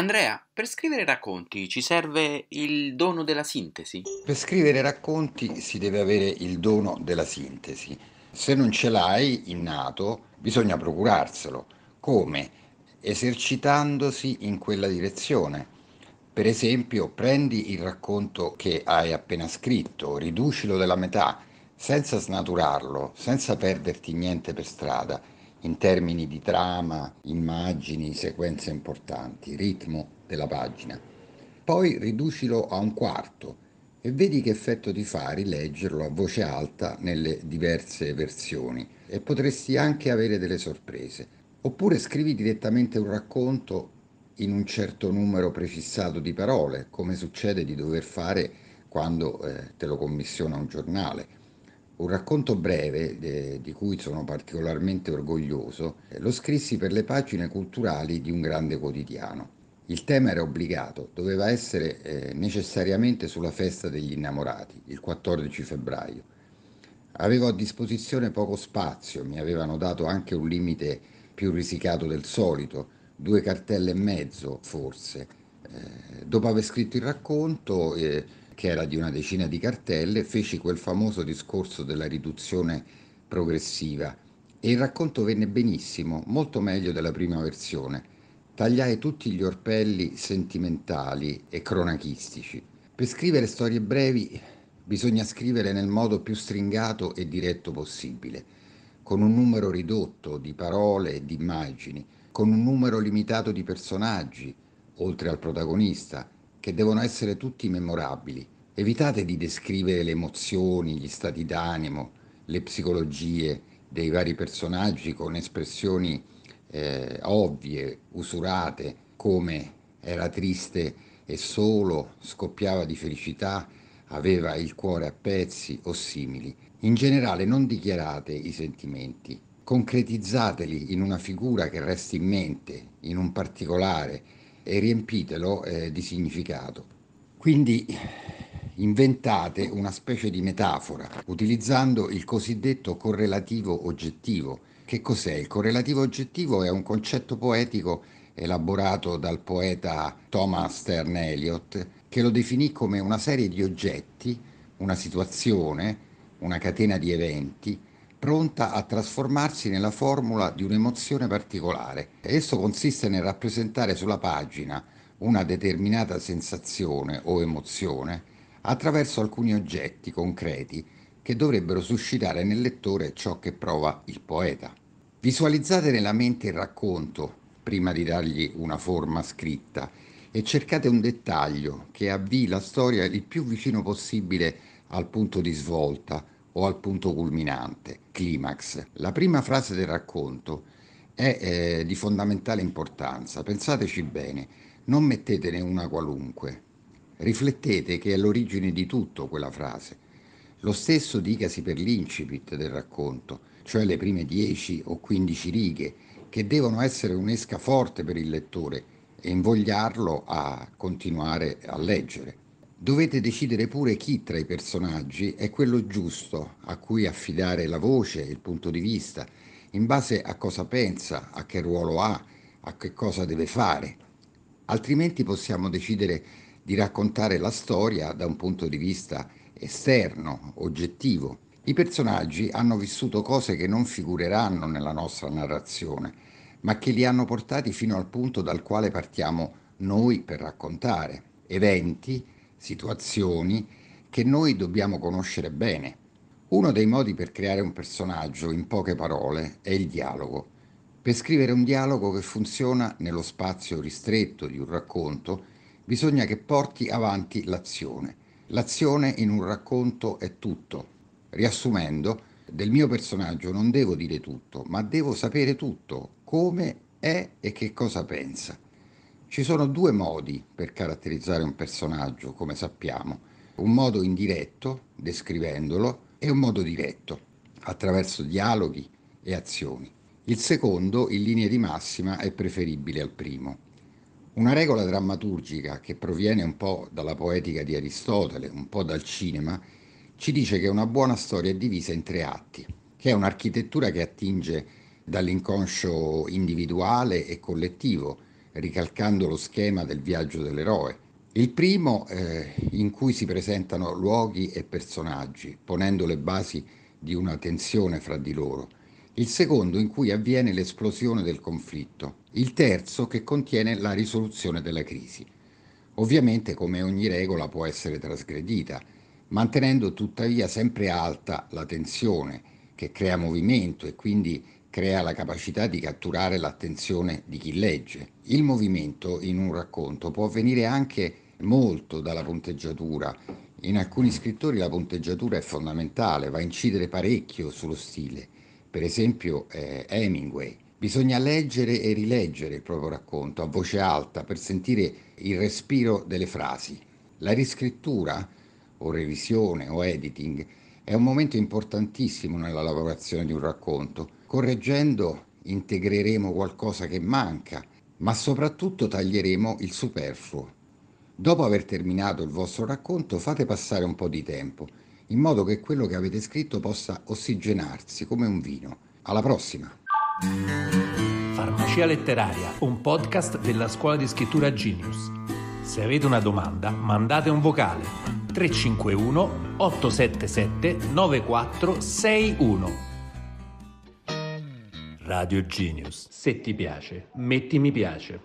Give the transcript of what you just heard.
Andrea, per scrivere racconti ci serve il dono della sintesi? Per scrivere racconti si deve avere il dono della sintesi. Se non ce l'hai innato, bisogna procurarselo. Come? Esercitandosi in quella direzione. Per esempio, prendi il racconto che hai appena scritto, riducilo della metà, senza snaturarlo, senza perderti niente per strada in termini di trama, immagini, sequenze importanti, ritmo della pagina. Poi riducilo a un quarto e vedi che effetto ti fa rileggerlo a voce alta nelle diverse versioni e potresti anche avere delle sorprese. Oppure scrivi direttamente un racconto in un certo numero precissato di parole, come succede di dover fare quando eh, te lo commissiona un giornale un racconto breve, eh, di cui sono particolarmente orgoglioso, eh, lo scrissi per le pagine culturali di un grande quotidiano. Il tema era obbligato, doveva essere eh, necessariamente sulla festa degli innamorati, il 14 febbraio. Avevo a disposizione poco spazio, mi avevano dato anche un limite più risicato del solito, due cartelle e mezzo forse. Eh, dopo aver scritto il racconto, eh, che era di una decina di cartelle, feci quel famoso discorso della riduzione progressiva e il racconto venne benissimo, molto meglio della prima versione. Tagliai tutti gli orpelli sentimentali e cronachistici. Per scrivere storie brevi bisogna scrivere nel modo più stringato e diretto possibile, con un numero ridotto di parole e di immagini, con un numero limitato di personaggi, oltre al protagonista, che devono essere tutti memorabili. Evitate di descrivere le emozioni, gli stati d'animo, le psicologie dei vari personaggi con espressioni eh, ovvie, usurate, come era triste e solo, scoppiava di felicità, aveva il cuore a pezzi o simili. In generale non dichiarate i sentimenti, concretizzateli in una figura che resti in mente, in un particolare, e riempitelo eh, di significato. Quindi inventate una specie di metafora utilizzando il cosiddetto correlativo oggettivo. Che cos'è? Il correlativo oggettivo è un concetto poetico elaborato dal poeta Thomas Stern Eliot che lo definì come una serie di oggetti, una situazione, una catena di eventi pronta a trasformarsi nella formula di un'emozione particolare. Esso consiste nel rappresentare sulla pagina una determinata sensazione o emozione attraverso alcuni oggetti concreti che dovrebbero suscitare nel lettore ciò che prova il poeta. Visualizzate nella mente il racconto prima di dargli una forma scritta e cercate un dettaglio che avvii la storia il più vicino possibile al punto di svolta o al punto culminante, climax. La prima frase del racconto è eh, di fondamentale importanza. Pensateci bene, non mettetene una qualunque. Riflettete che è l'origine di tutto quella frase. Lo stesso dicasi per l'incipit del racconto, cioè le prime 10 o 15 righe, che devono essere un'esca forte per il lettore e invogliarlo a continuare a leggere. Dovete decidere pure chi tra i personaggi è quello giusto a cui affidare la voce, il punto di vista, in base a cosa pensa, a che ruolo ha, a che cosa deve fare. Altrimenti possiamo decidere di raccontare la storia da un punto di vista esterno, oggettivo. I personaggi hanno vissuto cose che non figureranno nella nostra narrazione, ma che li hanno portati fino al punto dal quale partiamo noi per raccontare. Eventi, situazioni che noi dobbiamo conoscere bene. Uno dei modi per creare un personaggio, in poche parole, è il dialogo. Per scrivere un dialogo che funziona nello spazio ristretto di un racconto, bisogna che porti avanti l'azione. L'azione in un racconto è tutto. Riassumendo, del mio personaggio non devo dire tutto, ma devo sapere tutto, come è e che cosa pensa. Ci sono due modi per caratterizzare un personaggio, come sappiamo, un modo indiretto, descrivendolo, e un modo diretto, attraverso dialoghi e azioni. Il secondo, in linea di massima, è preferibile al primo. Una regola drammaturgica che proviene un po' dalla poetica di Aristotele, un po' dal cinema, ci dice che una buona storia è divisa in tre atti, che è un'architettura che attinge dall'inconscio individuale e collettivo, ricalcando lo schema del viaggio dell'eroe. Il primo eh, in cui si presentano luoghi e personaggi, ponendo le basi di una tensione fra di loro. Il secondo in cui avviene l'esplosione del conflitto. Il terzo che contiene la risoluzione della crisi. Ovviamente come ogni regola può essere trasgredita, mantenendo tuttavia sempre alta la tensione che crea movimento e quindi crea la capacità di catturare l'attenzione di chi legge. Il movimento in un racconto può avvenire anche molto dalla punteggiatura. In alcuni scrittori la punteggiatura è fondamentale, va a incidere parecchio sullo stile. Per esempio eh, Hemingway. Bisogna leggere e rileggere il proprio racconto a voce alta per sentire il respiro delle frasi. La riscrittura o revisione o editing è un momento importantissimo nella lavorazione di un racconto. Correggendo integreremo qualcosa che manca, ma soprattutto taglieremo il superfluo. Dopo aver terminato il vostro racconto fate passare un po' di tempo, in modo che quello che avete scritto possa ossigenarsi come un vino. Alla prossima! Farmacia letteraria, un podcast della scuola di scrittura Genius. Se avete una domanda, mandate un vocale 351 877 9461. Radio Genius. Se ti piace, metti mi piace.